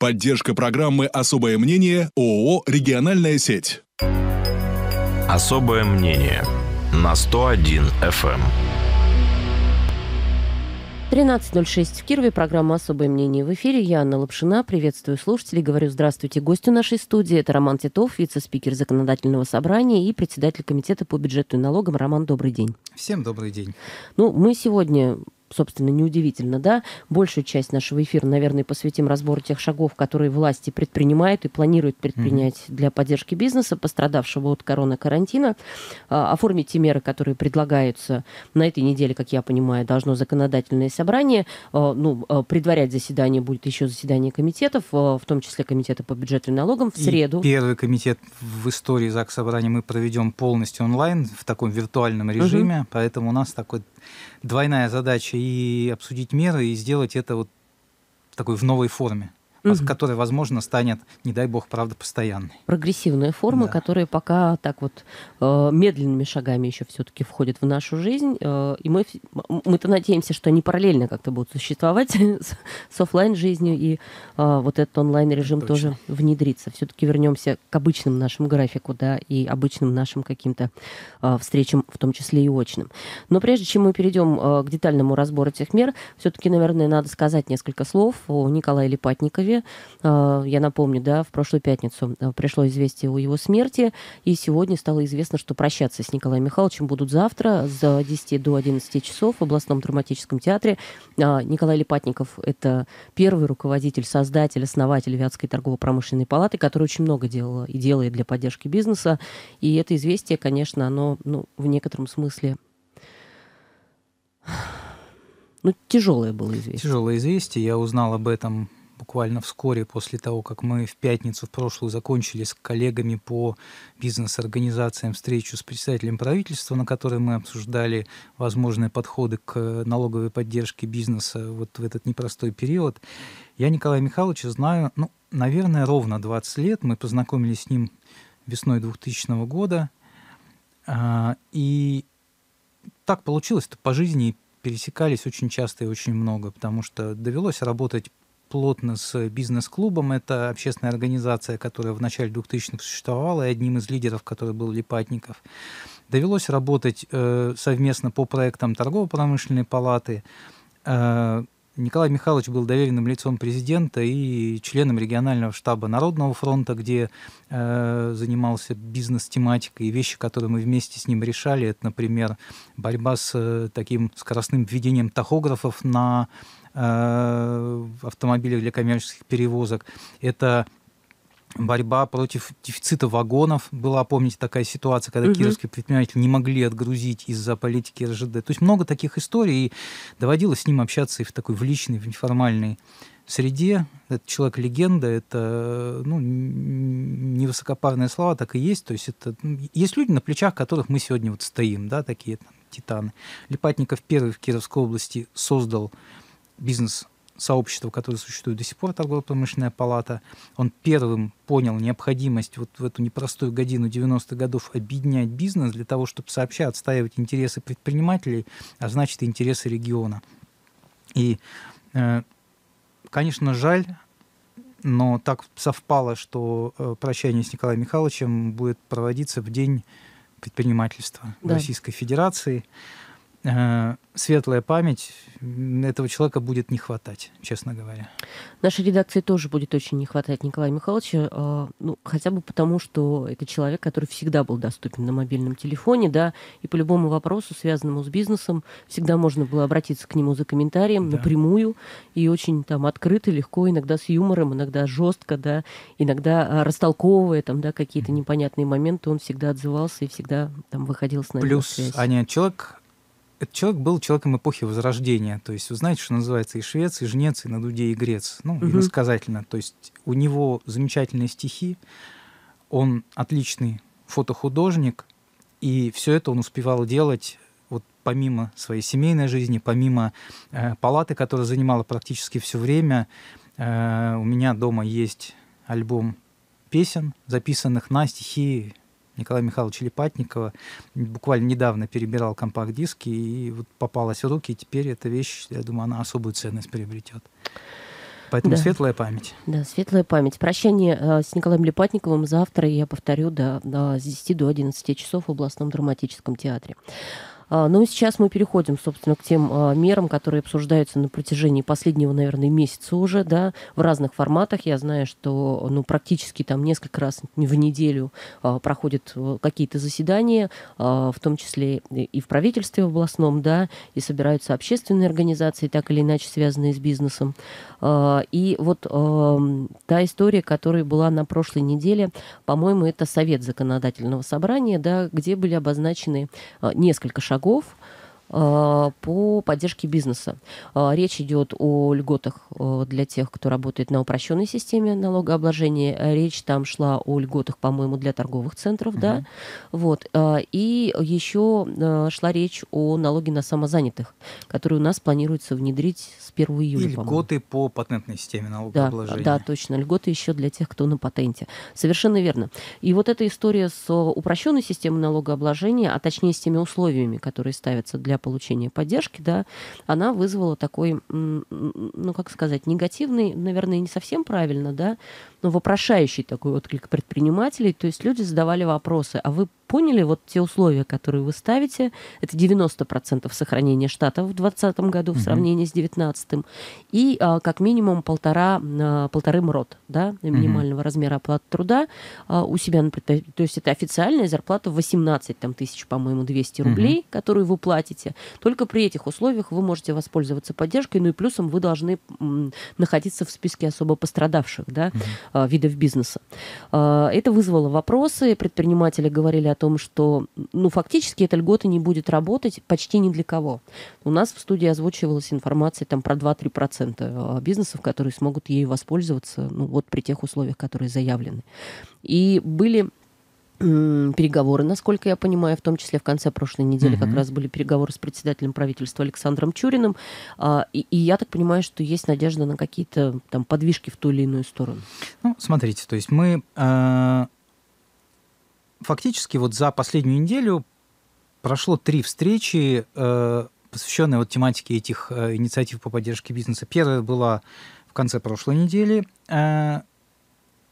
Поддержка программы «Особое мнение» ООО «Региональная сеть». «Особое мнение» на 101 FM. 13.06 в Кирове. Программа «Особое мнение» в эфире. Я, Анна Лапшина, приветствую слушателей. Говорю здравствуйте гостю нашей студии. Это Роман Титов, вице-спикер Законодательного собрания и председатель Комитета по бюджету и налогам. Роман, добрый день. Всем добрый день. Ну, мы сегодня собственно, неудивительно, да? Большую часть нашего эфира, наверное, посвятим разбору тех шагов, которые власти предпринимают и планируют предпринять mm-hmm. для поддержки бизнеса, пострадавшего от корона-карантина. А, оформить те меры, которые предлагаются на этой неделе, как я понимаю, должно законодательное собрание. А, ну, а, предварять заседание будет еще заседание комитетов, в том числе комитета по бюджету и налогам в среду. И первый комитет в истории ЗАГС собрания мы проведем полностью онлайн в таком виртуальном режиме, mm-hmm. поэтому у нас такой двойная задача и обсудить меры, и сделать это вот такой в новой форме угу. которая, возможно, станет, не дай бог, правда, постоянной. Прогрессивная форма, да. которая пока так вот э, медленными шагами еще все-таки входит в нашу жизнь. Э, и мы, мы-то надеемся, что они параллельно как-то будут существовать с, с офлайн жизнью и э, вот этот онлайн-режим тоже внедрится. Все-таки вернемся к обычным нашему графику, да, и обычным нашим каким-то э, встречам, в том числе и очным. Но прежде чем мы перейдем э, к детальному разбору этих мер, все-таки, наверное, надо сказать несколько слов о Николае Липатникове, Ростове. А, я напомню, да, в прошлую пятницу а, пришло известие о его смерти, и сегодня стало известно, что прощаться с Николаем Михайловичем будут завтра с 10 до 11 часов в областном драматическом театре. А, Николай Липатников – это первый руководитель, создатель, основатель Вятской торгово-промышленной палаты, который очень много делал и делает для поддержки бизнеса. И это известие, конечно, оно ну, в некотором смысле ну, тяжелое было известие. Тяжелое известие. Я узнал об этом буквально вскоре после того, как мы в пятницу в прошлую закончили с коллегами по бизнес-организациям встречу с представителем правительства, на которой мы обсуждали возможные подходы к налоговой поддержке бизнеса вот в этот непростой период. Я Николая Михайловича знаю, ну, наверное, ровно 20 лет. Мы познакомились с ним весной 2000 года. А, и так получилось, что по жизни пересекались очень часто и очень много, потому что довелось работать плотно с бизнес-клубом. Это общественная организация, которая в начале 2000-х существовала, и одним из лидеров, который был Липатников. Довелось работать э, совместно по проектам торгово-промышленной палаты. Э, Николай Михайлович был доверенным лицом президента и членом регионального штаба Народного фронта, где э, занимался бизнес-тематикой и вещи, которые мы вместе с ним решали. Это, например, борьба с э, таким скоростным введением тахографов на Э, автомобилях для коммерческих перевозок. Это борьба против дефицита вагонов. Была, помните, такая ситуация, когда угу. кировские предприниматели не могли отгрузить из-за политики РЖД. То есть много таких историй, и доводилось с ним общаться и в такой в личной, в неформальной среде. Этот человек-легенда, это ну, невысокопарные слова, так и есть. То есть это ну, есть люди, на плечах которых мы сегодня вот стоим, да, такие там, титаны. Липатников первый в Кировской области создал бизнес-сообщества, которое существует до сих пор, торгово-промышленная палата, он первым понял необходимость вот в эту непростую годину 90-х годов объединять бизнес для того, чтобы сообща отстаивать интересы предпринимателей, а значит и интересы региона. И, э, конечно, жаль, но так совпало, что э, прощание с Николаем Михайловичем будет проводиться в день предпринимательства да. Российской Федерации. Э, светлая память, этого человека будет не хватать, честно говоря. Нашей редакции тоже будет очень не хватать Николая Михайловича, э, ну, хотя бы потому, что это человек, который всегда был доступен на мобильном телефоне, да, и по любому вопросу, связанному с бизнесом, всегда можно было обратиться к нему за комментарием да. напрямую и очень там открыто, легко, иногда с юмором, иногда жестко, да, иногда э, растолковывая там, да, какие-то непонятные моменты, он всегда отзывался и всегда там выходил с нами Плюс, на связь. Аня, человек этот человек был человеком эпохи Возрождения. То есть, вы знаете, что называется и швец, и жнец, и на дуде, и грец. Ну, угу. иносказательно. То есть, у него замечательные стихи, он отличный фотохудожник, и все это он успевал делать вот помимо своей семейной жизни, помимо э, палаты, которая занимала практически все время. Э, у меня дома есть альбом песен, записанных на стихи Николая Михайловича Лепатникова. Буквально недавно перебирал компакт-диски, и вот попалась в руки, и теперь эта вещь, я думаю, она особую ценность приобретет. Поэтому да. светлая память. Да, светлая память. Прощание э, с Николаем Лепатниковым завтра, я повторю, да, да, с 10 до 11 часов в областном драматическом театре. А, ну, сейчас мы переходим, собственно, к тем а, мерам, которые обсуждаются на протяжении последнего, наверное, месяца уже, да, в разных форматах. Я знаю, что, ну, практически там несколько раз в неделю а, проходят э, какие-то заседания, в том числе и в правительстве в областном, да, и собираются общественные организации, так или иначе связанные с бизнесом. И вот та история, которая была на прошлой неделе, по-моему, это Совет законодательного собрания, да, где были обозначены несколько шагов шагов Э, по поддержке бизнеса. Э, речь идет о льготах э, для тех, кто работает на упрощенной системе налогообложения. Речь там шла о льготах, по-моему, для торговых центров, угу. да. Вот. И еще шла речь о налоге на самозанятых, который у нас планируется внедрить с 1 июля. И льготы по патентной системе налогообложения. Да, да, точно. Льготы еще для тех, кто на патенте. Совершенно верно. И вот эта история с упрощенной системой налогообложения, а точнее с теми условиями, которые ставятся для получения поддержки, да, она вызвала такой, ну, как сказать, негативный, наверное, не совсем правильно, да, но вопрошающий такой отклик предпринимателей. То есть люди задавали вопросы, а вы поняли, вот те условия, которые вы ставите, это 90% сохранения штатов в 2020 году в сравнении mm-hmm. с 2019, и а, как минимум полтора, а, полторы МРОД, да, минимального размера оплаты труда а, у себя на предприятии. То есть это официальная зарплата 18 там, тысяч, по-моему, 200 рублей, которую вы платите. Только при этих условиях вы можете воспользоваться поддержкой, ну и плюсом вы должны м, находиться в списке особо пострадавших, да, а, видов бизнеса. А, это вызвало вопросы, предприниматели говорили о том, что ну, фактически эта льгота не будет работать почти ни для кого. У нас в студии озвучивалась информация там, про 2-3% э, бизнесов, которые смогут ей воспользоваться ну, вот при тех условиях, которые заявлены. И были переговоры, насколько я понимаю, в том числе в конце прошлой недели угу. как раз были переговоры с председателем правительства Александром Чуриным, а, и, и я так понимаю, что есть надежда на какие-то там подвижки в ту или иную сторону. Ну, смотрите, то есть мы э, фактически вот за последнюю неделю прошло три встречи, э, посвященные вот тематике этих э, инициатив по поддержке бизнеса. Первая была в конце прошлой недели, э,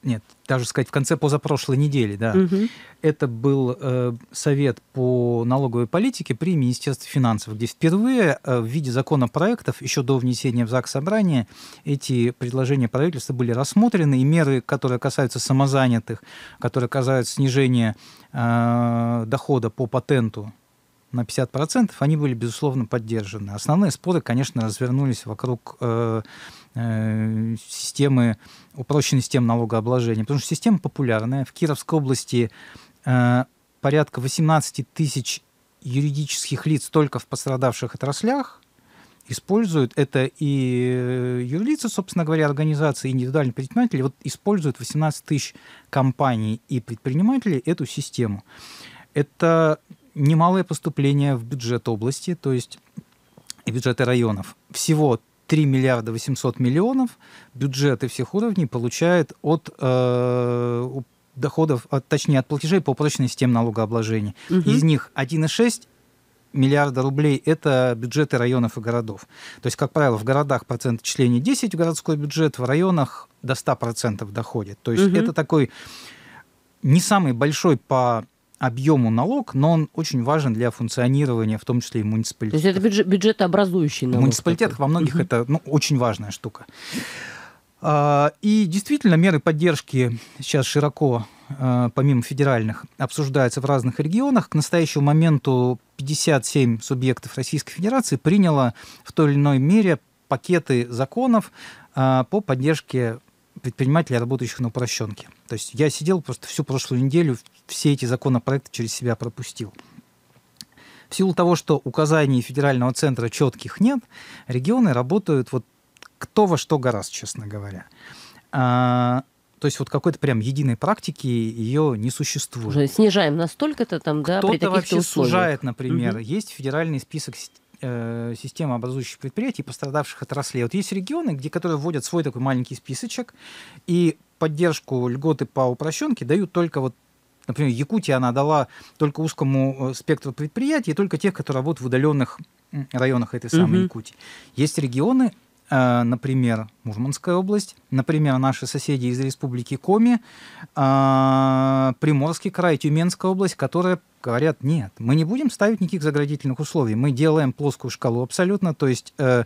нет, даже сказать, в конце позапрошлой недели, да, угу. это был э, совет по налоговой политике при Министерстве финансов, где впервые э, в виде законопроектов, еще до внесения в ЗАГС собрания, эти предложения правительства были рассмотрены, и меры, которые касаются самозанятых, которые касаются снижения э, дохода по патенту на 50%, они были, безусловно, поддержаны. Основные споры, конечно, развернулись вокруг э, Э, системы, упрощенной системы налогообложения, потому что система популярная. В Кировской области э, порядка 18 тысяч юридических лиц только в пострадавших отраслях используют, это и э, юрлица, собственно говоря, организации, индивидуальные предприниматели, вот используют 18 тысяч компаний и предпринимателей эту систему. Это немалое поступление в бюджет области, то есть бюджеты районов. Всего 3 миллиарда 800 миллионов бюджеты всех уровней получают от э, доходов, от, точнее, от платежей по упрощенной системе налогообложения. Угу. Из них 1,6 миллиарда рублей – это бюджеты районов и городов. То есть, как правило, в городах процент отчислений 10 в городской бюджет, в районах до 100% доходит. То есть угу. это такой не самый большой по объему налог, но он очень важен для функционирования, в том числе и муниципалитетов. То есть это бюджет, бюджетообразующий налог? В муниципалитетах такой. во многих угу. это ну, очень важная штука. А, и действительно, меры поддержки сейчас широко, а, помимо федеральных, обсуждаются в разных регионах. К настоящему моменту 57 субъектов Российской Федерации приняло в той или иной мере пакеты законов а, по поддержке предпринимателей, работающих на упрощенке. То есть я сидел просто всю прошлую неделю, все эти законопроекты через себя пропустил. В силу того, что указаний федерального центра четких нет, регионы работают вот кто во что гораздо, честно говоря. А, то есть вот какой-то прям единой практики ее не существует. снижаем настолько-то там, да, Кто-то при вообще условиях. сужает, например. Угу. Есть федеральный список Э, системы образующих предприятий, пострадавших отраслей. Вот есть регионы, где, которые вводят свой такой маленький списочек, и поддержку льготы по упрощенке дают только вот Например, Якутия она дала только узкому э, спектру предприятий, только тех, которые работают в удаленных районах этой самой угу. Якутии. Есть регионы, Э, например, Мурманская область, например, наши соседи из республики Коми, э, Приморский край, Тюменская область, которые говорят, нет, мы не будем ставить никаких заградительных условий, мы делаем плоскую шкалу абсолютно, то есть, э,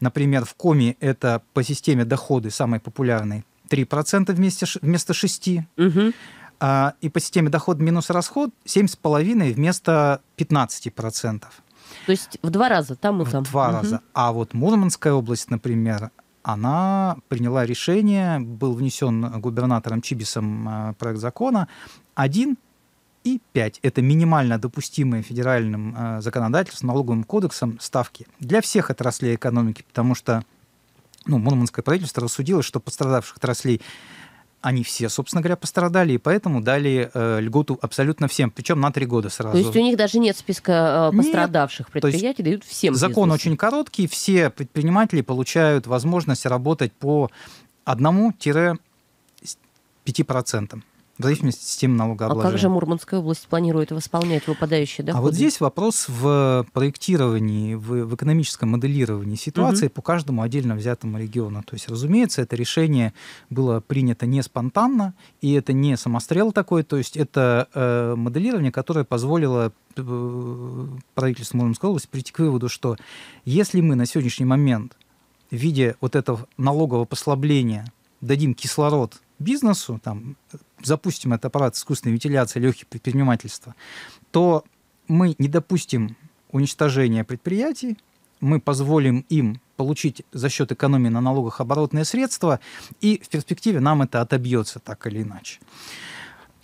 например, в Коми это по системе доходы самой популярной 3% вместо, вместо 6%, угу. и по системе доход минус расход 7,5 вместо 15%. То есть в два раза там и в там. В два угу. раза. А вот Мурманская область, например, она приняла решение, был внесен губернатором Чибисом э, проект закона, один и пять. Это минимально допустимые федеральным э, законодательством, налоговым кодексом ставки для всех отраслей экономики, потому что ну, Мурманское правительство рассудило, что пострадавших отраслей они все, собственно говоря, пострадали, и поэтому дали э, льготу абсолютно всем, причем на три года сразу. То есть у них даже нет списка э, пострадавших нет. предприятий, дают всем. Закон бизнесу. очень короткий, все предприниматели получают возможность работать по одному-5% в зависимости от системы налогообложения. А как же Мурманская область планирует восполнять выпадающие доходы? А вот здесь вопрос в э, проектировании, в, в экономическом моделировании ситуации угу. по каждому отдельно взятому региону. То есть, разумеется, это решение было принято не спонтанно, и это не самострел такой, то есть это э, моделирование, которое позволило э, правительству Мурманской области прийти к выводу, что если мы на сегодняшний момент в виде вот этого налогового послабления дадим кислород бизнесу, там, запустим этот аппарат искусственной вентиляции легких предпринимательства, то мы не допустим уничтожения предприятий, мы позволим им получить за счет экономии на налогах оборотные средства, и в перспективе нам это отобьется так или иначе.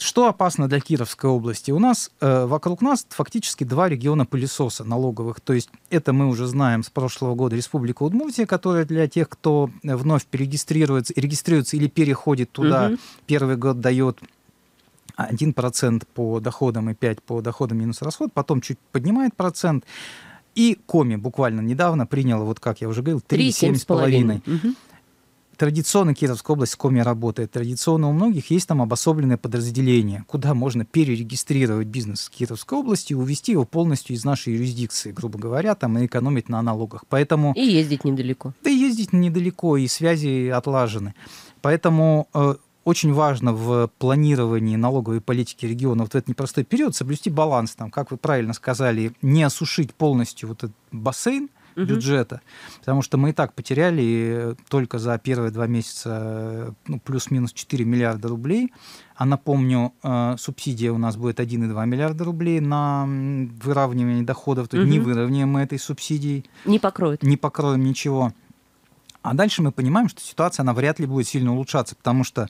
Что опасно для Кировской области? У нас э, вокруг нас фактически два региона пылесоса налоговых. То есть это мы уже знаем с прошлого года Республика Удмуртия, которая для тех, кто э, вновь перерегистрируется, регистрируется или переходит туда, угу. первый год дает 1% по доходам и 5% по доходам минус расход, потом чуть поднимает процент. И Коми буквально недавно приняла, вот как я уже говорил, 3,7,5%. Угу традиционно Кировская область, в ком я традиционно у многих есть там обособленное подразделение, куда можно перерегистрировать бизнес в Кировской области и увести его полностью из нашей юрисдикции, грубо говоря, там, и экономить на налогах. Поэтому... И ездить недалеко. Да и ездить недалеко, и связи отлажены. Поэтому э, очень важно в планировании налоговой политики региона вот в этот непростой период соблюсти баланс, там, как вы правильно сказали, не осушить полностью вот этот бассейн, угу. бюджета. Потому что мы и так потеряли э, только за первые два месяца э, ну, плюс-минус 4 миллиарда рублей. А напомню, э, субсидия у нас будет 1,2 миллиарда рублей на выравнивание доходов. То есть угу. не выравниваем мы этой субсидией. Не покроет. Не покроем ничего. А дальше мы понимаем, что ситуация, она вряд ли будет сильно улучшаться, потому что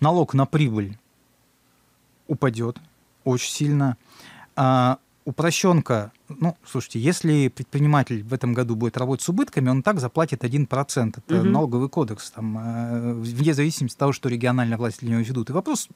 налог на прибыль упадет очень сильно. А, упрощенка, ну, слушайте, если предприниматель в этом году будет работать с убытками, он так заплатит 1%. Это угу. налоговый кодекс, там, э, вне зависимости от того, что региональная власть для него ведут. И вопрос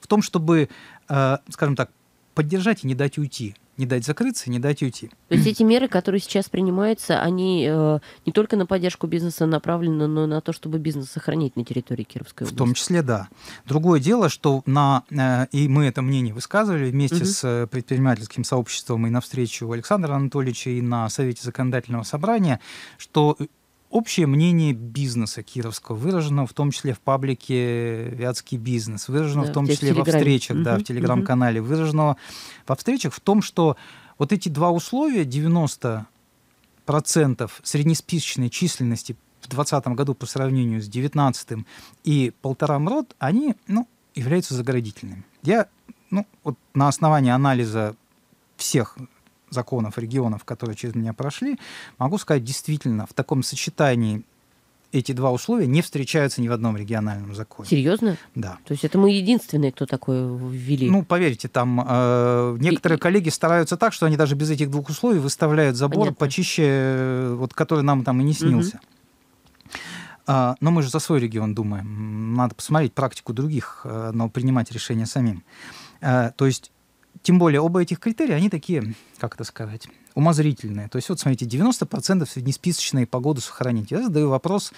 в том, чтобы, э, скажем так, поддержать и не дать уйти не дать закрыться, не дать уйти. То есть эти меры, которые сейчас принимаются, они э, не только на поддержку бизнеса направлены, но и на то, чтобы бизнес сохранить на территории Кировской области. В том числе, да. Другое дело, что на, э, и мы это мнение высказывали вместе угу. с э, предпринимательским сообществом и на встречу Александра Анатольевича, и на Совете законодательного собрания, что Общее мнение бизнеса кировского выражено в том числе в паблике «Вятский бизнес», выражено да, в том числе в во встречах, угу, да, в телеграм-канале, угу. выражено во встречах в том, что вот эти два условия, 90% среднесписочной численности в 2020 году по сравнению с 2019 и полтора мрот, они ну, являются заградительными. Я ну, вот на основании анализа всех законов регионов, которые через меня прошли, могу сказать, действительно, в таком сочетании эти два условия не встречаются ни в одном региональном законе. Серьезно? Да. То есть это мы единственные, кто такое ввели? Ну, поверьте, там э, некоторые и... коллеги стараются так, что они даже без этих двух условий выставляют забор Понятно. почище, э, вот, который нам там и не снился. Угу. Но мы же за свой регион думаем. Надо посмотреть практику других, э, но принимать решения самим. Э, то есть тем более оба этих критерия, они такие, как это сказать, умозрительные. То есть вот смотрите, 90% среднесписочной погоды сохранить. Я задаю вопрос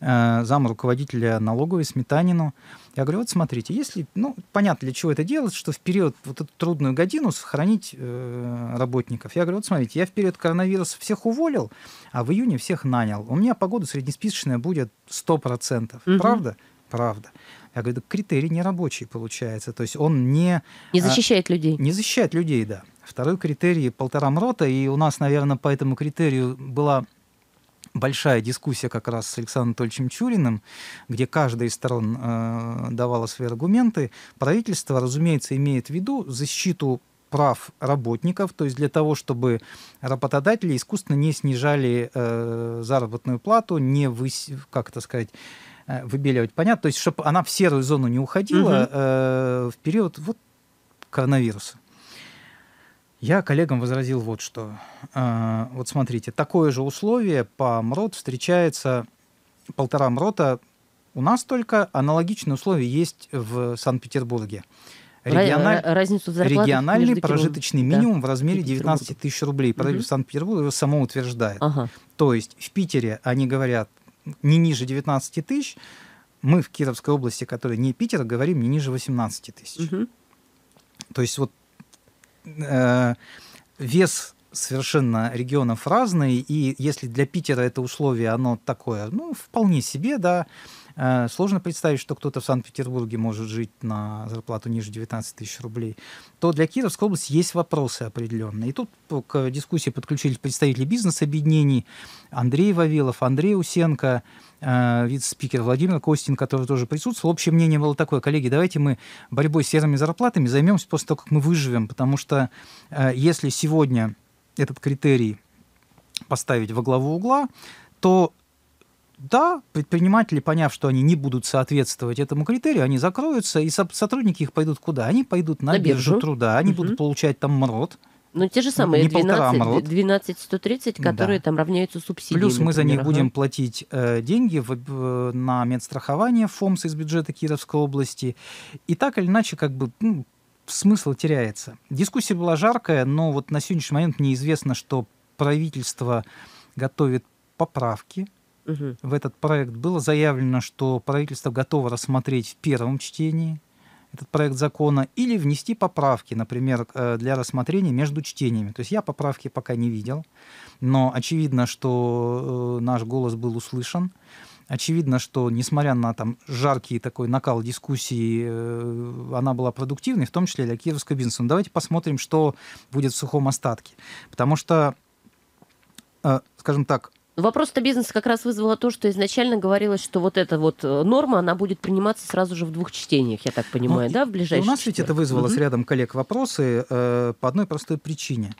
э, заму руководителя налоговой Сметанину. Я говорю, вот смотрите, если, ну, понятно, для чего это делать, что в период вот эту трудную годину сохранить э, работников. Я говорю, вот смотрите, я в период коронавируса всех уволил, а в июне всех нанял. У меня погода среднесписочная будет 100%. Угу. Правда? Правда. Я говорю, да критерий не рабочий получается. То есть он не... Не а, защищает а, людей. Не защищает людей, да. Второй критерий — полтора мрота, и у нас, наверное, по этому критерию была большая дискуссия как раз с Александром Анатольевичем Чуриным, где каждая из сторон э, давала свои аргументы. Правительство, разумеется, имеет в виду защиту прав работников, то есть для того, чтобы работодатели искусственно не снижали э, заработную плату, не вы, как это сказать, Э, выбеливать. Понятно? То есть, чтобы она в серую зону не уходила угу. э, в период вот, коронавируса. Я коллегам возразил вот что. Э, вот смотрите, такое же условие по МРОТ встречается полтора МРОТа. У нас только аналогичные условия есть в Санкт-Петербурге. Региональ... Разницу Региональный прожиточный килом... минимум да. в размере 19 тысяч рублей. Правительство угу. Санкт-Петербурга его само утверждает. Ага. То есть в Питере они говорят, не ниже 19 тысяч, мы в Кировской области, которая не Питер, говорим не ниже 18 тысяч. Угу. То есть вот э, вес совершенно регионов разные, и если для Питера это условие, оно такое, ну, вполне себе, да, э, сложно представить, что кто-то в Санкт-Петербурге может жить на зарплату ниже 19 тысяч рублей, то для Кировской области есть вопросы определенные. И тут к дискуссии подключились представители бизнес-объединений Андрей Вавилов, Андрей Усенко, э, вице-спикер Владимир Костин, который тоже присутствовал. Общее мнение было такое, коллеги, давайте мы борьбой с серыми зарплатами займемся после того, как мы выживем, потому что э, если сегодня этот критерий поставить во главу угла, то да, предприниматели, поняв, что они не будут соответствовать этому критерию, они закроются, и сотрудники их пойдут куда? Они пойдут на, на биржу. биржу труда, они угу. будут получать там мрот, ну, те же самые не 12, 12 130, которые да. там равняются субсидиям. Плюс мы например. за них ага. будем платить э, деньги в, э, на медстрахование ФОМС из бюджета Кировской области. И так или иначе, как бы ну, смысл теряется. Дискуссия была жаркая, но вот на сегодняшний момент мне известно, что правительство готовит поправки угу. в этот проект. Было заявлено, что правительство готово рассмотреть в первом чтении этот проект закона или внести поправки, например, э, для рассмотрения между чтениями. То есть я поправки пока не видел, но очевидно, что э, наш голос был услышан. Очевидно, что, несмотря на там, жаркий такой накал дискуссии, э, она была продуктивной, в том числе для кировского бизнеса. Но давайте посмотрим, что будет в сухом остатке. Потому что, э, скажем так, Вопрос-то бизнеса как раз вызвало то, что изначально говорилось, что вот эта вот э, норма, она будет приниматься сразу же в двух чтениях, я так понимаю, ну, да, в ближайшие У нас четверг. ведь это вызвало угу. с рядом коллег вопросы э, по одной простой причине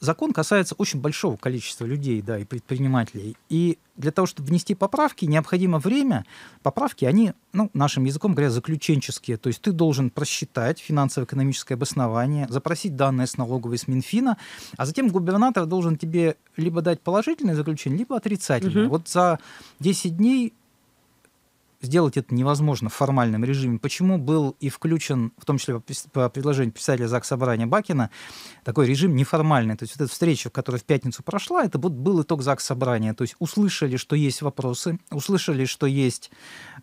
закон касается очень большого количества людей, да, и предпринимателей. И для того, чтобы внести поправки, необходимо время. Поправки, они, ну, нашим языком говоря, заключенческие. То есть ты должен просчитать финансово-экономическое обоснование, запросить данные с налоговой, с Минфина, а затем губернатор должен тебе либо дать положительное заключение, либо отрицательное. Угу. Вот за 10 дней сделать это невозможно в формальном режиме, почему был и включен, в том числе по предложению писателя ЗАГС Собрания Бакина, такой режим неформальный. То есть вот эта встреча, которая в пятницу прошла, это был итог ЗАГС Собрания. То есть услышали, что есть вопросы, услышали, что есть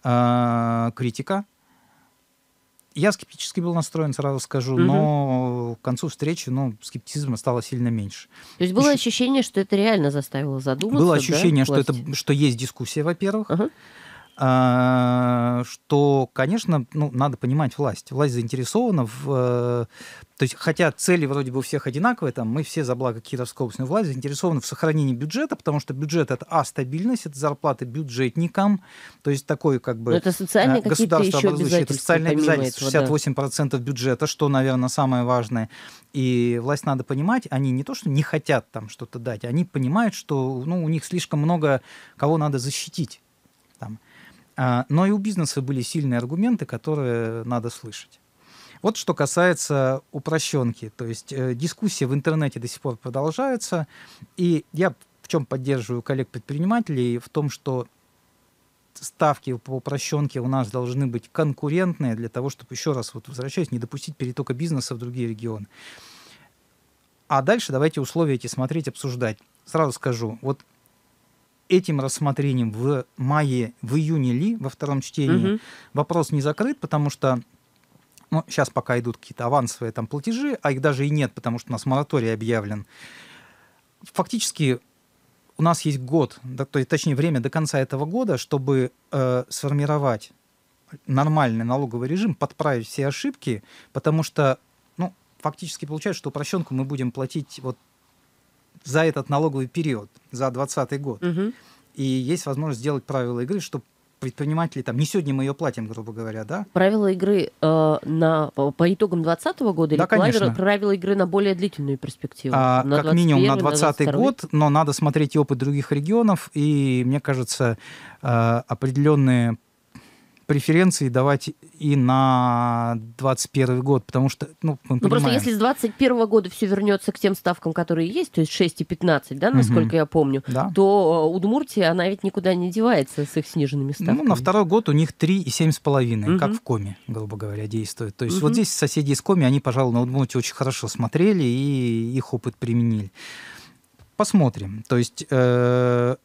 э, критика. Я скептически был настроен, сразу скажу, угу. но к концу встречи ну, скептицизма стало сильно меньше. То есть было Еще... ощущение, что это реально заставило задуматься? Было ощущение, да, что, это, что есть дискуссия, во-первых. Угу. А, что, конечно, ну, надо понимать власть. Власть заинтересована в... Э, то есть, хотя цели вроде бы у всех одинаковые, там, мы все за благо Кировской области, но власть заинтересована в сохранении бюджета, потому что бюджет — это, а, стабильность, это зарплаты бюджетникам, то есть такой как бы... Но это социальные э, государство образующее, это социальные обязательства, 68% да. бюджета, что, наверное, самое важное. И власть надо понимать, они не то, что не хотят там что-то дать, они понимают, что ну, у них слишком много кого надо защитить. А, но и у бизнеса были сильные аргументы, которые надо слышать. Вот что касается упрощенки. То есть э, дискуссии в интернете до сих пор продолжаются, И я в чем поддерживаю коллег-предпринимателей? В том, что ставки по упрощенке у нас должны быть конкурентные для того, чтобы, еще раз вот возвращаясь, не допустить перетока бизнеса в другие регионы. А дальше давайте условия эти смотреть, обсуждать. Сразу скажу, вот этим рассмотрением в мае, в июне ли, во втором чтении, угу. вопрос не закрыт, потому что ну, сейчас пока идут какие-то авансовые там платежи, а их даже и нет, потому что у нас мораторий объявлен. Фактически у нас есть год, да, то есть, точнее время до конца этого года, чтобы э, сформировать нормальный налоговый режим, подправить все ошибки, потому что, ну, фактически получается, что упрощенку мы будем платить вот за этот налоговый период, за 2020 год. Угу. И есть возможность сделать правила игры, чтобы предприниматели там не сегодня мы ее платим, грубо говоря, да? Правила игры э, на по итогам 2020 года да, или конечно. правила игры на более длительную перспективу? А, на как минимум на 2020 год, но надо смотреть опыт других регионов, и мне кажется, э, определенные преференции давать и на 21 год, потому что, ну, мы ну просто если с 21 года все вернется к тем ставкам, которые есть, то есть 6 и 15, да, насколько угу. я помню, да. то э, Удмуртия, она ведь никуда не девается с их сниженными ставками. Ну, на второй год у них 3 и 7,5, угу. как в Коме, грубо говоря, действует. То есть угу. вот здесь соседи из Коми, они, пожалуй, на Удмуртии очень хорошо смотрели и их опыт применили. Посмотрим. То есть э,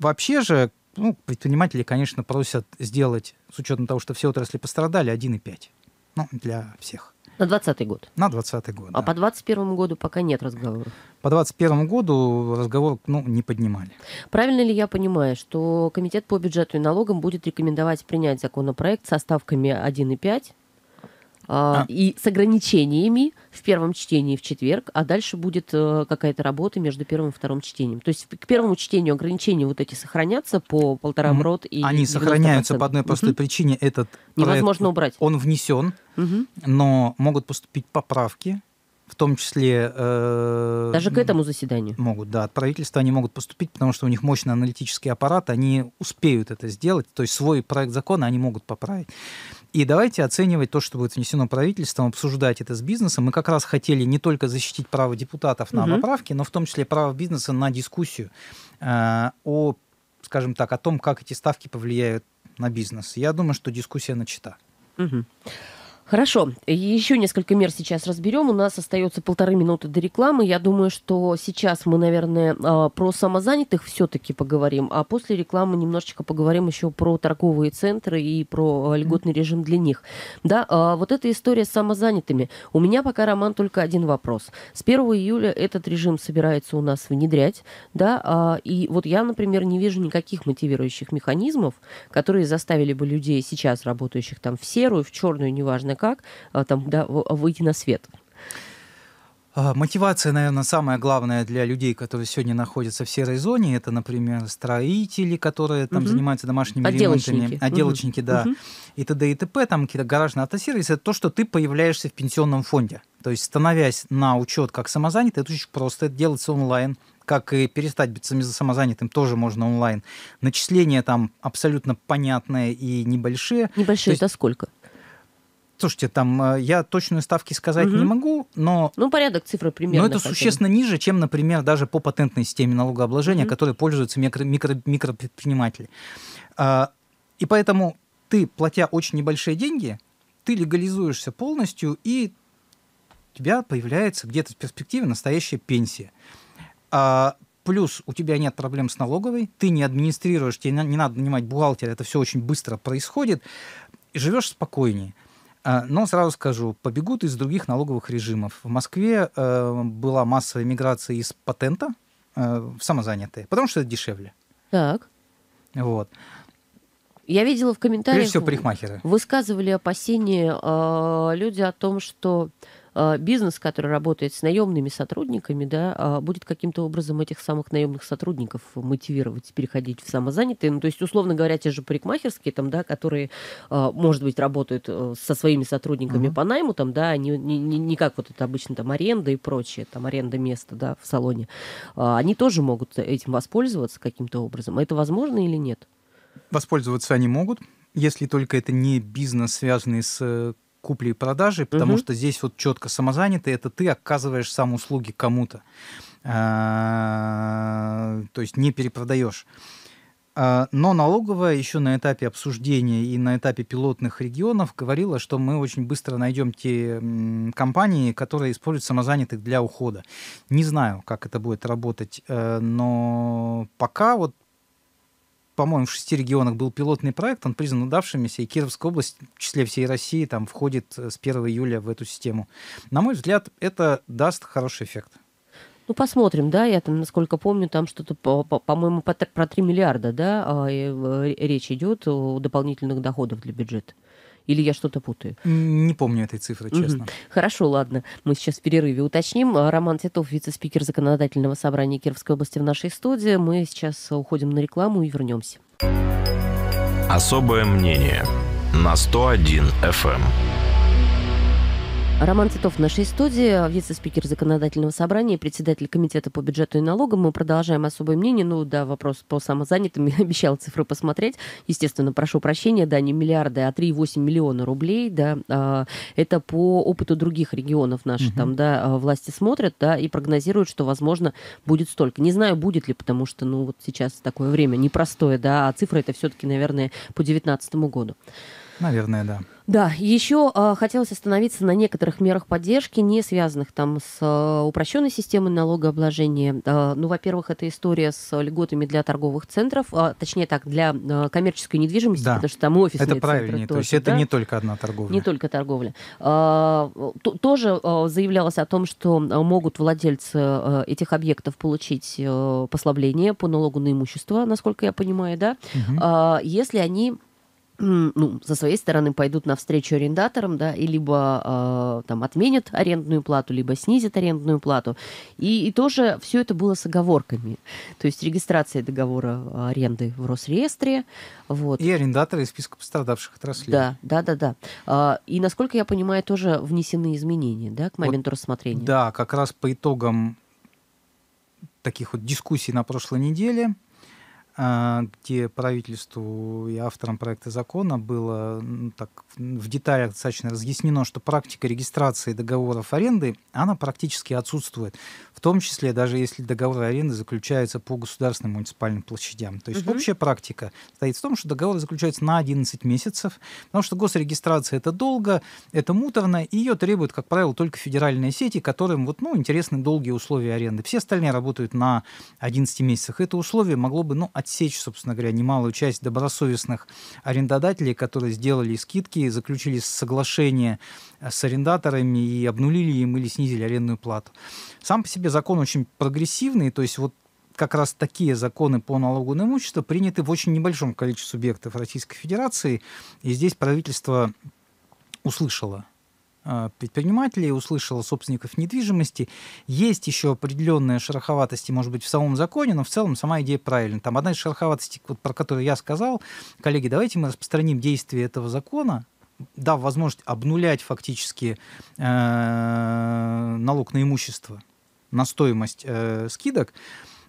вообще же ну, предприниматели, конечно, просят сделать, с учетом того, что все отрасли пострадали, 1,5. Ну, для всех. На 20 год? На 20 год, А да. по 21 году пока нет разговора. По 21 году разговор ну, не поднимали. Правильно ли я понимаю, что Комитет по бюджету и налогам будет рекомендовать принять законопроект со ставками 1,5, а, а. и с ограничениями в первом чтении в четверг, а дальше будет э, какая-то работа между первым и вторым чтением. То есть к первому чтению ограничения вот эти сохранятся по полтора мрот и Они сохраняются по одной простой угу. причине. Этот Невозможно проект, убрать. Он внесен, угу. но могут поступить поправки, в том числе... Э, Даже к этому заседанию? Могут, да. От правительства они могут поступить, потому что у них мощный аналитический аппарат, они успеют это сделать, то есть свой проект закона они могут поправить. И давайте оценивать то, что будет внесено правительством, обсуждать это с бизнесом. Мы как раз хотели не только защитить право депутатов на угу. поправки, но в том числе право бизнеса на дискуссию э, о, скажем так, о том, как эти ставки повлияют на бизнес. Я думаю, что дискуссия начата. Угу. Хорошо, еще несколько мер сейчас разберем. У нас остается полторы минуты до рекламы. Я думаю, что сейчас мы, наверное, а, про самозанятых все-таки поговорим, а после рекламы немножечко поговорим еще про торговые центры и про льготный режим для них. Да, а, вот эта история с самозанятыми. У меня пока, Роман, только один вопрос. С 1 июля этот режим собирается у нас внедрять, да, а, и вот я, например, не вижу никаких мотивирующих механизмов, которые заставили бы людей сейчас, работающих там в серую, в черную, неважно как а, там, да, выйти на свет? А, мотивация, наверное, самая главная для людей, которые сегодня находятся в серой зоне, это, например, строители, которые там угу. занимаются домашними отделочники. ремонтами, отделочники, угу. да, угу. и т.д. и т.п., там какие-то гаражные автосервисы, это то, что ты появляешься в пенсионном фонде. То есть, становясь на учет как самозанятый, это очень просто, это делается онлайн, как и перестать быть самозанятым, тоже можно онлайн. Начисления там абсолютно понятные и небольшие. Небольшие, есть... это сколько? Слушайте, там э, я точную ставки сказать угу. не могу, но... Ну, порядок цифры примерно. Но это хотя существенно ниже, чем, например, даже по патентной системе налогообложения, угу. которой пользуются микро, микро, микропредприниматели. А, и поэтому ты, платя очень небольшие деньги, ты легализуешься полностью, и у тебя появляется где-то в перспективе настоящая пенсия. А, плюс у тебя нет проблем с налоговой, ты не администрируешь, тебе не надо нанимать бухгалтера, это все очень быстро происходит, и живешь спокойнее. А, но сразу скажу, побегут из других налоговых режимов. В Москве э, была массовая миграция из патента э, в самозанятые, потому что это дешевле. Так. Вот. Я видела в комментариях... Прежде всего парикмахеры. Высказывали опасения э, люди о том, что а, бизнес, который работает с наемными сотрудниками, да, а, будет каким-то образом этих самых наемных сотрудников мотивировать переходить в самозанятые. Ну, то есть, условно говоря, те же парикмахерские, там, да, которые, а, может быть, работают э, со своими сотрудниками угу. по найму, там, да, не, не, не как вот это обычно там аренда и прочее, там аренда места, да, в салоне. Они тоже могут этим воспользоваться каким-то образом. Это возможно или нет? Воспользоваться они могут, если только это не бизнес, связанный с э, купли и продажи, потому угу. что здесь вот четко самозанятый, это ты оказываешь сам услуги кому-то, а, то есть не перепродаешь. А, но налоговая еще на этапе обсуждения и на этапе пилотных регионов говорила, что мы очень быстро найдем те компании, которые используют самозанятых для ухода. Не знаю, как это будет работать, э, но пока вот по-моему, в шести регионах был пилотный проект, он признан удавшимися, и Кировская область, в числе всей России, там входит э, с 1 июля в эту систему. На мой взгляд, это даст хороший эффект. Ну, посмотрим, да, я там, насколько помню, там что-то, по-моему, по, по, по, про 3 миллиарда, да, а, э, речь идет о дополнительных доходах для бюджета. Или я что-то путаю? Не помню этой цифры, честно. Угу. Хорошо, ладно. Мы сейчас в перерыве уточним. А, Роман Титов, вице-спикер Законодательного собрания Кировской области в нашей студии. Мы сейчас уходим на рекламу и вернемся. Особое мнение на 101 FM. Роман Титов в нашей студии, вице-спикер законодательного собрания, председатель комитета по бюджету и налогам. Мы продолжаем особое мнение. Ну да, вопрос по самозанятым. Я обещала цифры посмотреть. Естественно, прошу прощения, да, не миллиарды, а 3,8 миллиона рублей, да. А, это по опыту других регионов наши угу. там, да, а, власти смотрят, да, и прогнозируют, что, возможно, будет столько. Не знаю, будет ли, потому что, ну, вот сейчас такое время непростое, да, а цифры это все-таки, наверное, по 2019 году. Наверное, да. Да, еще э, а, хотелось остановиться на некоторых мерах поддержки, не связанных там с э, а, упрощенной системой налогообложения. Э, ну, во-первых, это история с льготами для торговых центров, э, точнее так, для э, коммерческой недвижимости, да. потому что там офисные Это правильнее, тоже, то есть это не только одна торговля. Не только торговля. Э, то, тоже э, заявлялось о том, что могут владельцы э, этих объектов получить э, послабление по налогу на имущество, насколько я понимаю, да, угу. э, если они ну, со своей стороны пойдут навстречу арендаторам, да, и либо э, там отменят арендную плату, либо снизят арендную плату. И, и тоже все это было с оговорками. То есть регистрация договора аренды в Росреестре. Вот. И арендаторы из списка пострадавших отраслей. Да, да, да, да. Э, и, насколько я понимаю, тоже внесены изменения, да, к моменту вот, рассмотрения. Да, как раз по итогам таких вот дискуссий на прошлой неделе – а, где правительству и авторам проекта закона было так, в деталях достаточно разъяснено, что практика регистрации договоров аренды, она практически отсутствует, в том числе даже если договоры аренды заключаются по государственным муниципальным площадям. То есть угу. общая практика стоит в том, что договоры заключаются на 11 месяцев, потому что госрегистрация это долго, это муторно, и ее требуют, как правило, только федеральные сети, которым вот, ну, интересны долгие условия аренды. Все остальные работают на 11 месяцах. Это условие могло бы ну, от отсечь, собственно говоря, немалую часть добросовестных арендодателей, которые сделали скидки, заключили соглашение э, с арендаторами и обнулили им или снизили арендную плату. Сам по себе закон очень прогрессивный, то есть вот как раз такие законы по налогу на имущество приняты в очень небольшом количестве субъектов Российской Федерации, и здесь правительство услышало а, предпринимателей, услышала собственников недвижимости. Есть еще определенные шероховатости, может быть, в самом законе, но в целом сама идея правильная. Там одна из шероховатостей, вот, про которую я сказал, коллеги, давайте мы распространим действие этого закона, дав возможность обнулять фактически э, налог на имущество, на стоимость э, скидок,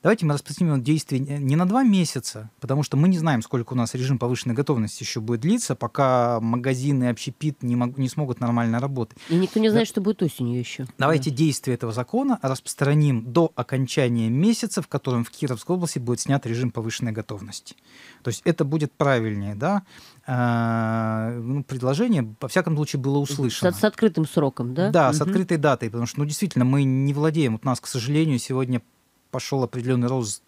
Давайте мы распространим действие не на два месяца, потому что мы не знаем, сколько у нас режим повышенной готовности еще будет длиться, пока магазины, общепит не, мог, не смогут нормально работать. И никто не знает, да. что будет осенью еще. Давайте да. действие этого закона распространим до окончания месяца, в котором в Кировской области будет снят режим повышенной готовности. То есть это будет правильнее, да? А, ну, предложение, во всяком случае, было услышано. С, с открытым сроком, да? Да, угу. с открытой датой, потому что, ну, действительно, мы не владеем. Вот у нас, к сожалению, сегодня пошел определенный рост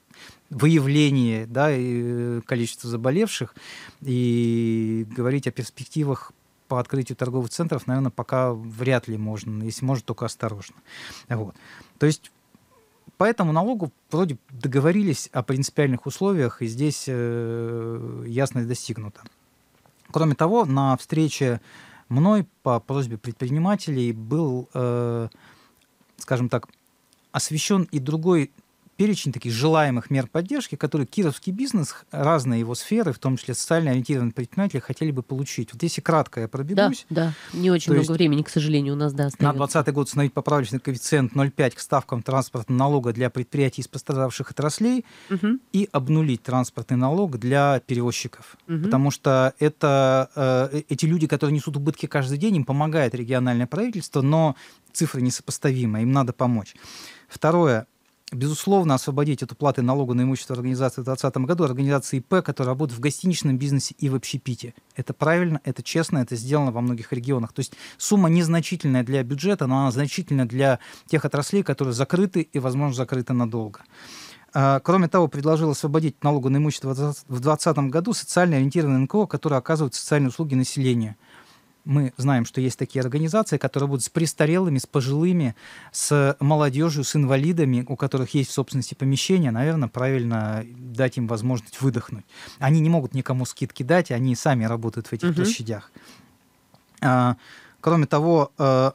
выявления, да, э, количества заболевших. И говорить о перспективах по открытию торговых центров, наверное, пока вряд ли можно. Если можно, только осторожно. Вот. То есть по этому налогу вроде договорились о принципиальных условиях, и здесь э, ясность достигнута. Кроме того, на встрече мной по просьбе предпринимателей был, э, скажем так, освещен и другой перечень таких желаемых мер поддержки, которые кировский бизнес, разные его сферы, в том числе социально ориентированные предприниматели, хотели бы получить. Вот если кратко я пробегусь. Да, да. не очень много времени, к сожалению, у нас да, остается. На 2020 год установить поправочный коэффициент 0,5 к ставкам транспортного налога для предприятий из пострадавших отраслей угу. и обнулить транспортный налог для перевозчиков. Угу. Потому что это, э, э, эти люди, которые несут убытки каждый день, им помогает региональное правительство, но цифры несопоставимы, им надо помочь. Второе, безусловно, освободить от уплаты налога на имущество организации в 2020 году организации ИП, которые работают в гостиничном бизнесе и в общепите. Это правильно, это честно, это сделано во многих регионах. То есть сумма незначительная для бюджета, но она значительна для тех отраслей, которые закрыты и, возможно, закрыты надолго. А, кроме того, предложил освободить налогу на имущество в 2020 году социально ориентированное НКО, которое оказывает социальные услуги населению – мы знаем, что есть такие организации, которые будут с престарелыми, с пожилыми, с молодежью, с инвалидами, у которых есть в собственности помещение, наверное, правильно дать им возможность выдохнуть. Они не могут никому скидки дать, они сами работают в этих угу. площадях. А, кроме того, э,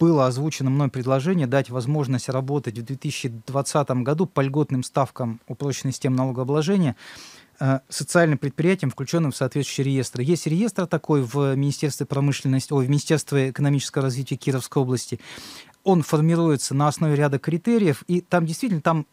было озвучено мной предложение дать возможность работать в 2020 году по льготным ставкам упроченной системы налогообложения Э, социальным предприятием, включенным в соответствующий реестр. Есть реестр такой в Министерстве промышленности, ой, в Министерстве экономического развития Кировской области. Он формируется на основе ряда критериев, и там действительно там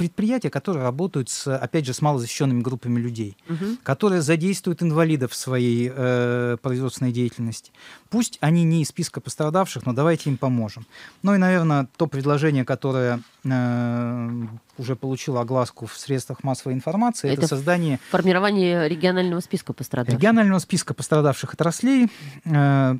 предприятия, которые работают, с, опять же, с малозащищенными группами людей, угу. которые задействуют инвалидов в своей э, производственной деятельности. Пусть они не из списка пострадавших, но давайте им поможем. Ну и, наверное, то предложение, которое э, уже получило огласку в средствах массовой информации, это, это создание... Формирование регионального списка пострадавших. Регионального списка пострадавших отраслей. Э,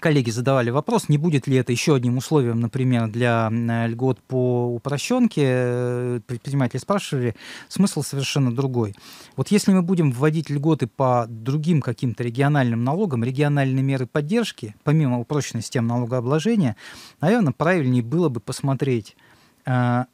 коллеги задавали вопрос, не будет ли это еще одним условием, например, для э, льгот по упрощенке. Э, предприниматели спрашивали, смысл совершенно другой. Вот если мы будем вводить льготы по другим каким-то региональным налогам, региональные меры поддержки, помимо упрощенной системы налогообложения, наверное, правильнее было бы посмотреть, э,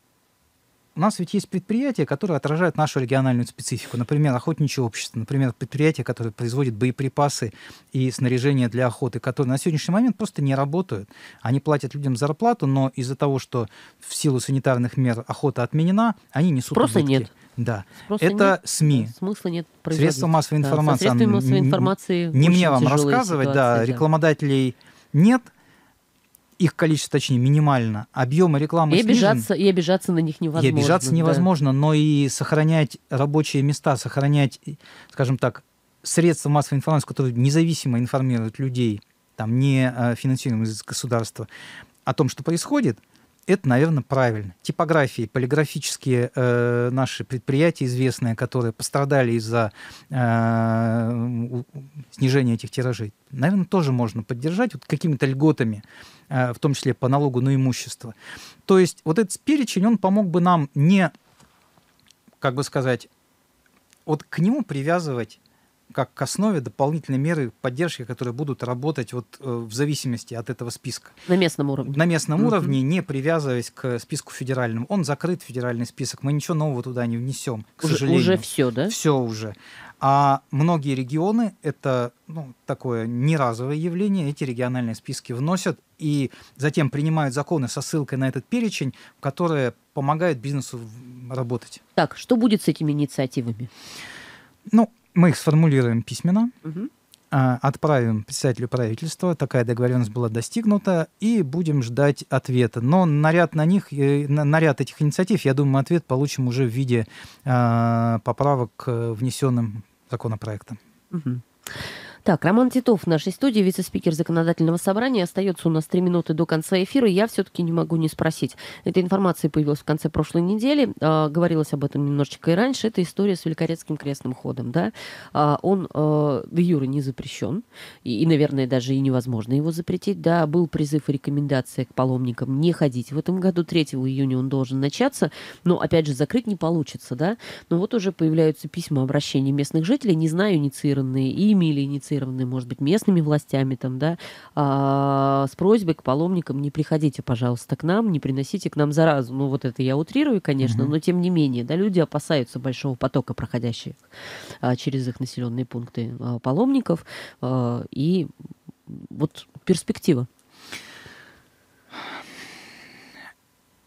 у нас ведь есть предприятия, которые отражают нашу региональную специфику. Например, охотничье общество, например, предприятия, которые производят боеприпасы и снаряжение для охоты, которые на сегодняшний момент просто не работают. Они платят людям зарплату, но из-за того, что в силу санитарных мер охота отменена, они несут Просто убытки. нет. Да. Спроса это нет, СМИ. Э, смысла нет Средства массовой информации. Да, массовой информации не мне вам рассказывать, ситуация, да, рекламодателей нет – их количество, точнее, минимально, объемы рекламы и снижен. Обижаться, и обижаться на них невозможно. И обижаться невозможно, да. но и сохранять рабочие места, сохранять, скажем так, средства массовой информации, которые независимо информируют людей, там, не э, финансируемые из государства, о том, что происходит – это, наверное, правильно. Типографии, полиграфические э, наши предприятия известные, которые пострадали из-за э, снижения этих тиражей, наверное, тоже можно поддержать вот какими-то льготами, э, в том числе по налогу на имущество. То есть вот этот перечень, он помог бы нам не, как бы сказать, вот к нему привязывать как к основе дополнительные меры поддержки, которые будут работать вот э, в зависимости от этого списка. На местном уровне. На местном mm-hmm. уровне, не привязываясь к списку федеральному. Он закрыт, федеральный список, мы ничего нового туда не внесем, к уже, сожалению. Уже все, да? Все уже. А многие регионы это ну, такое неразовое явление, эти региональные списки вносят и затем принимают законы со ссылкой на этот перечень, которые помогают бизнесу работать. Так, что будет с этими инициативами? Ну, мы их сформулируем письменно, угу. отправим председателю правительства. Такая договоренность была достигнута, и будем ждать ответа. Но наряд на них, э, наряд этих инициатив, я думаю, ответ получим уже в виде а, поправок к внесенным законопроектам. Угу. Так, Роман Титов в нашей студии, вице-спикер законодательного собрания. Остается у нас три минуты до конца эфира. Я все-таки не могу не спросить. Эта информация появилась в конце прошлой недели. А, говорилось об этом немножечко и раньше. Это история с Великорецким крестным ходом. Да? А, он а, в Юре не запрещен. И, и, наверное, даже и невозможно его запретить. Да, был призыв и рекомендация к паломникам не ходить. В этом году, 3 июня, он должен начаться. Но, опять же, закрыть не получится. Да? Но вот уже появляются письма обращения местных жителей, не знаю, инициированные ими или инициированные инициированные, может быть, местными властями, там, да, а, с просьбой к паломникам не приходите, пожалуйста, к нам, не приносите к нам заразу. Ну, вот это я утрирую, конечно, mm-hmm. но тем не менее, да, люди опасаются большого потока проходящих а, через их населенные пункты а, паломников. А, и вот перспектива.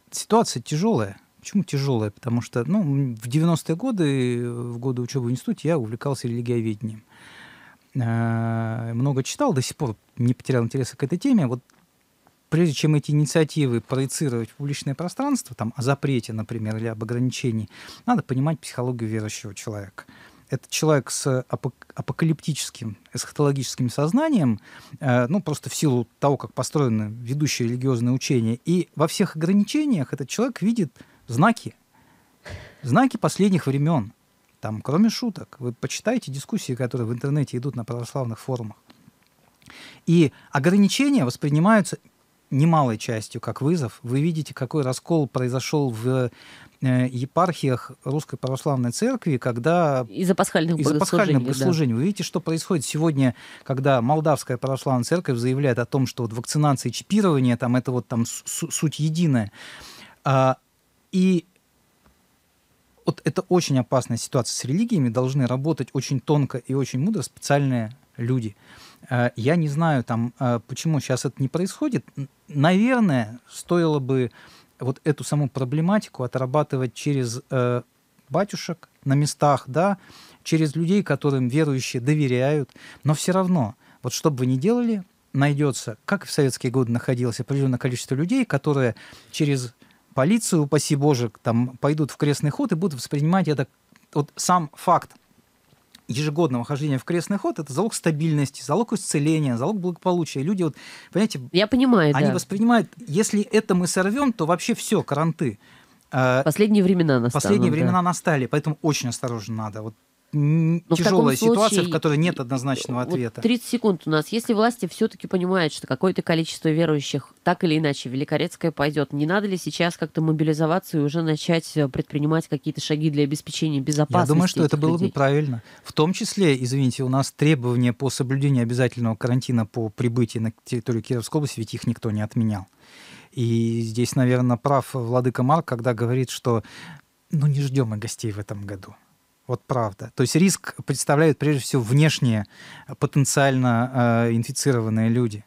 Ситуация тяжелая. Почему тяжелая? Потому что ну, в 90-е годы, в годы учебы в институте, я увлекался религиоведением. Э, много читал, до сих пор не потерял интереса к этой теме. Вот прежде чем эти инициативы проецировать в публичное пространство, там, о запрете, например, или об ограничении, надо понимать психологию верующего человека. Это человек с апокалиптическим, эсхатологическим сознанием, э, ну, просто в силу того, как построено ведущее религиозное учение. И во всех ограничениях этот человек видит знаки, знаки последних времен – там, кроме шуток, вы почитайте дискуссии, которые в интернете идут на православных форумах. И ограничения воспринимаются немалой частью как вызов. Вы видите, какой раскол произошел в э, епархиях Русской Православной Церкви, когда... Из-за пасхальных из богослужений. богослужений. Да. Вы видите, что происходит сегодня, когда Молдавская Православная Церковь заявляет о том, что вот вакцинация и чипирование, там, это вот там суть единая. А, и вот это очень опасная ситуация с религиями, должны работать очень тонко и очень мудро специальные люди. Э, я не знаю, там, э, почему сейчас это не происходит. Наверное, стоило бы вот эту саму проблематику отрабатывать через э, батюшек на местах, да, через людей, которым верующие доверяют. Но все равно, вот что бы вы ни делали, найдется, как в советские годы находилось определенное количество людей, которые через полицию, упаси Боже, там пойдут в крестный ход и будут воспринимать это вот сам факт ежегодного хождения в крестный ход это залог стабильности, залог исцеления, залог благополучия. Люди вот, понимаете, я понимаю, они да. воспринимают, если это мы сорвем, то вообще все, каранты. Э, последние времена настали. Последние времена да. настали, поэтому очень осторожно надо. Вот но тяжелая ситуация, случае, в которой нет однозначного ответа. Вот 30 секунд у нас. Если власти все-таки понимают, что какое-то количество верующих так или иначе Великорецкая пойдет, не надо ли сейчас как-то мобилизоваться и уже начать э, предпринимать какие-то шаги для обеспечения безопасности? Я думаю, что это людей? было бы правильно. В том числе, извините, у нас требования по соблюдению обязательного карантина по прибытии на территорию Кировской области, ведь их никто не отменял. И здесь, наверное, прав Владыка Марк, когда говорит, что ну не ждем мы гостей в этом году. Вот правда. То есть риск представляют прежде всего внешние э, потенциально э, инфицированные люди.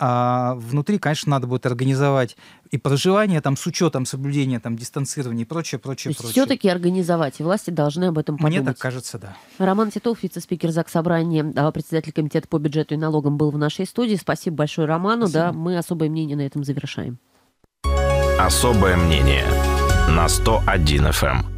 А внутри, конечно, надо будет организовать и проживание там с учетом соблюдения там дистанцирования и прочее, прочее, То прочее. Все-таки организовать, и власти должны об этом подумать. Мне так кажется, да. Роман Титов, вице-спикер ЗАГС Собрания, а, председатель комитета по бюджету и налогам, был в нашей студии. Спасибо большое Роману. Спасибо. Да, мы особое мнение на этом завершаем. Особое мнение на 101 FM.